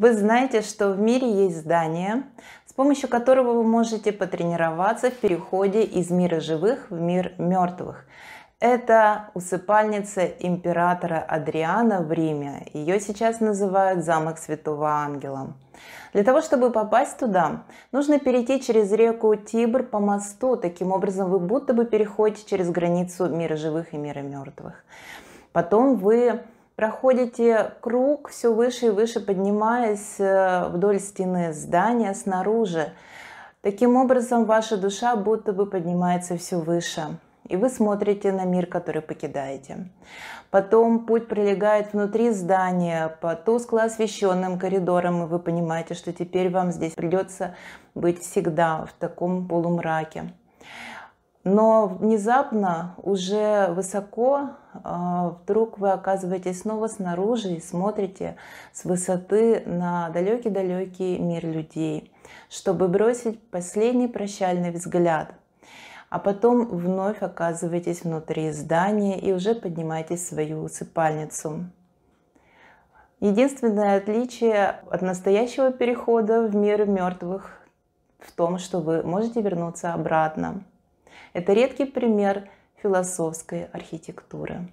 Вы знаете, что в мире есть здание, с помощью которого вы можете потренироваться в переходе из мира живых в мир мертвых. Это усыпальница императора Адриана в Риме. Ее сейчас называют замок Святого Ангела. Для того, чтобы попасть туда, нужно перейти через реку Тибр по мосту. Таким образом, вы будто бы переходите через границу мира живых и мира мертвых. Потом вы проходите круг все выше и выше, поднимаясь э, вдоль стены здания снаружи. Таким образом, ваша душа будто бы поднимается все выше, и вы смотрите на мир, который покидаете. Потом путь пролегает внутри здания, по тускло освещенным коридорам, и вы понимаете, что теперь вам здесь придется быть всегда в таком полумраке. Но внезапно, уже высоко, а, вдруг вы оказываетесь снова снаружи и смотрите с высоты на далекий-далекий мир людей, чтобы бросить последний прощальный взгляд. А потом вновь оказываетесь внутри здания и уже поднимаетесь в свою усыпальницу. Единственное отличие от настоящего перехода в мир мертвых в том, что вы можете вернуться обратно. Это редкий пример философской архитектуры.